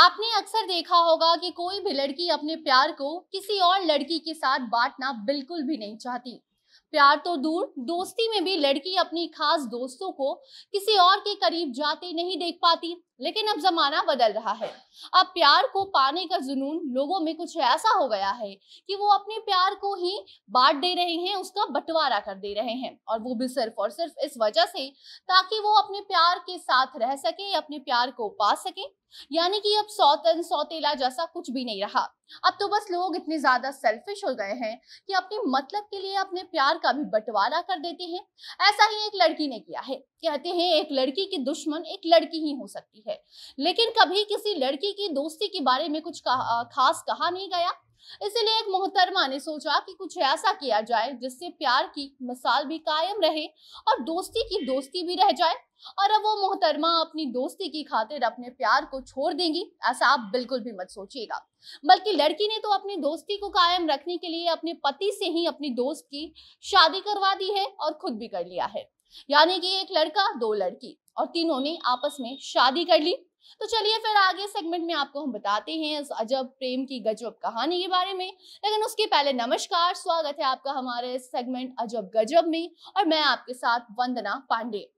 आपने अक्सर देखा होगा कि कोई भी लड़की अपने प्यार को किसी और लड़की के साथ बांटना बिल्कुल भी नहीं चाहती प्यार तो दूर दोस्ती में भी लड़की अपनी खास दोस्तों को किसी और के करीब जाते नहीं देख पाती लेकिन अब जमाना बदल रहा है अब प्यार को पाने का जुनून लोगों में कुछ ऐसा हो गया है कि वो अपने प्यार को ही बांट दे रहे हैं उसका बंटवारा कर दे रहे हैं और वो भी सिर्फ और सिर्फ इस वजह से ताकि वो अपने प्यार के साथ रह सके अपने प्यार को पा सके यानी कि अब सौतन सौतेला जैसा कुछ भी नहीं रहा अब तो बस लोग इतने ज्यादा सेल्फिश हो गए हैं कि अपने मतलब के लिए अपने प्यार का भी बंटवारा कर देते हैं ऐसा ही एक लड़की ने किया है कहते हैं एक लड़की की दुश्मन एक लड़की ही हो सकती है लेकिन कभी किसी लड़की की दोस्ती के बारे में कुछ कहा, खास कहा नहीं गया इसलिए एक मोहतरमा ने सोचा कि कुछ ऐसा किया जाए जिससे प्यार की मिसाल भी कायम रहे और दोस्ती की दोस्ती भी रह जाए और अब वो मोहतरमा अपनी दोस्ती की खातिर अपने प्यार को छोड़ देंगी ऐसा आप बिल्कुल भी मत सोचिएगा बल्कि लड़की ने तो अपनी दोस्ती को कायम रखने के लिए अपने पति से ही अपनी दोस्त की शादी करवा दी है और खुद भी कर लिया है यानी कि एक लड़का दो लड़की और तीनों ने आपस में शादी कर ली तो चलिए फिर आगे सेगमेंट में आपको हम बताते हैं इस अजब प्रेम की गजब कहानी के बारे में लेकिन उसके पहले नमस्कार स्वागत है आपका हमारे सेगमेंट अजब गजब में और मैं आपके साथ वंदना पांडे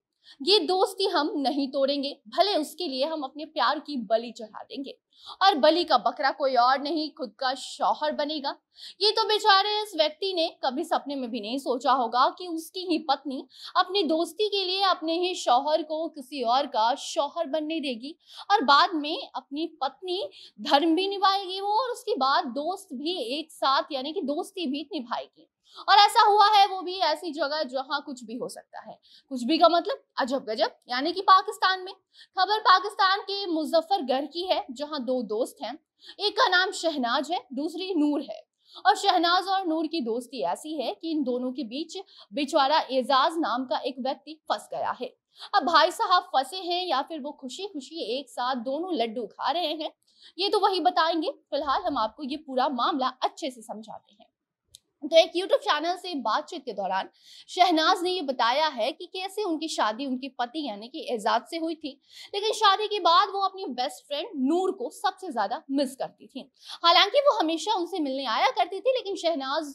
ये दोस्ती हम नहीं तोड़ेंगे भले उसके लिए हम अपने प्यार की बलि चढ़ा देंगे और बलि का बकरा कोई और नहीं खुद का शौहर बनेगा ये तो बेचारे इस व्यक्ति ने कभी सपने में भी नहीं सोचा होगा कि उसकी ही पत्नी अपनी दोस्ती के लिए अपने ही शौहर को किसी और का शौहर बनने देगी और बाद में अपनी पत्नी धर्म भी निभाएगी वो और उसके बाद दोस्त भी एक साथ यानी कि दोस्ती भी निभाएगी और ऐसा हुआ है वो भी ऐसी जगह जहां कुछ भी हो सकता है कुछ भी का मतलब अजब गजब यानी कि पाकिस्तान में खबर पाकिस्तान के मुजफ्फरगढ़ की है जहां दो दोस्त हैं एक का नाम शहनाज है दूसरी नूर है और शहनाज और नूर की दोस्ती ऐसी है कि इन दोनों के बीच बेचारा एजाज नाम का एक व्यक्ति फंस गया है अब भाई साहब फंसे हैं या फिर वो खुशी खुशी एक साथ दोनों लड्डू खा रहे हैं ये तो वही बताएंगे फिलहाल हम आपको ये पूरा मामला अच्छे से समझाते हैं तो एक YouTube चैनल से बातचीत के दौरान शहनाज ने ये बताया है कि कैसे उनकी शादी उनके पति यानी कि एजाज से हुई थी लेकिन शादी के बाद वो अपनी बेस्ट फ्रेंड नूर को सबसे ज्यादा मिस करती थी हालांकि वो हमेशा उनसे मिलने आया करती थी लेकिन शहनाज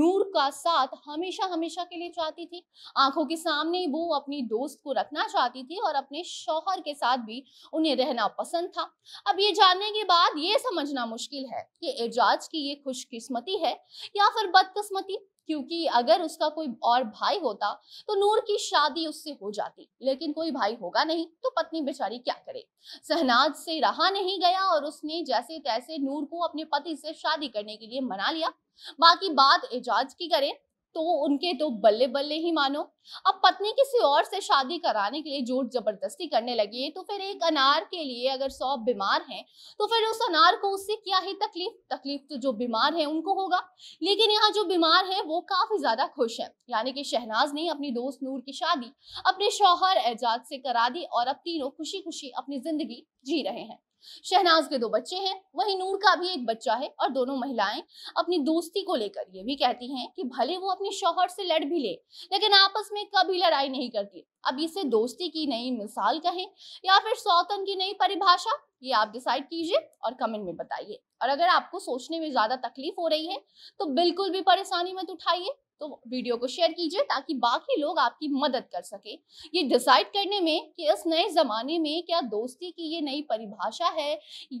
नूर का साथ हमेशा हमेशा के लिए चाहती थी आंखों के सामने वो अपनी दोस्त को रखना चाहती थी और अपने शौहर के साथ भी उन्हें रहना पसंद था अब ये जानने के बाद ये समझना मुश्किल है कि एजाज की ये खुशकिस्मती है या फिर बदकस्मती क्योंकि अगर उसका कोई और भाई होता तो नूर की शादी उससे हो जाती लेकिन कोई भाई होगा नहीं तो पत्नी बेचारी क्या करे सहनाज से रहा नहीं गया और उसने जैसे तैसे नूर को अपने पति से शादी करने के लिए मना लिया बाकी बात एजाज की करें तो उनके तो बल्ले बल्ले ही मानो अब पत्नी किसी और से शादी कराने के लिए जोर जबरदस्ती करने लगी है तो फिर एक अनार के लिए अगर सौ बीमार हैं तो फिर उस अनार को उससे क्या ही तकलीफ तकलीफ तो जो बीमार है उनको होगा लेकिन यहाँ जो बीमार है वो काफी ज्यादा खुश है यानी कि शहनाज ने अपनी दोस्त नूर की शादी अपने शौहर एजाज से करा दी और अब तीनों खुशी खुशी अपनी जिंदगी जी रहे हैं शहनाज के दो बच्चे हैं वहीं नूर का भी एक बच्चा है और दोनों महिलाएं अपनी दोस्ती को लेकर ये भी कहती हैं कि भले वो अपने शोहर से लड़ भी ले लेकिन आपस में कभी लड़ाई नहीं करती अब इसे दोस्ती की नई मिसाल कहें या फिर सौतन की नई परिभाषा ये आप डिसाइड कीजिए और कमेंट में बताइए और अगर आपको सोचने में ज़्यादा तकलीफ हो रही है तो बिल्कुल भी परेशानी मत उठाइए तो वीडियो को शेयर कीजिए ताकि बाकी लोग आपकी मदद कर सके ये डिसाइड करने में कि इस नए ज़माने में क्या दोस्ती की ये नई परिभाषा है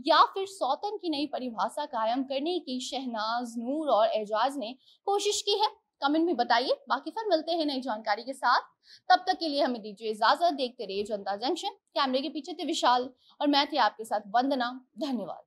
या फिर सौतन की नई परिभाषा कायम करने की शहनाज नूर और एजाज ने कोशिश की है कमेंट में बताइए बाकी फिर मिलते हैं नई जानकारी के साथ तब तक के लिए हमें दीजिए इजाजत देखते रहिए जनता जंक्शन कैमरे के पीछे थे विशाल और मैं थी आपके साथ वंदना धन्यवाद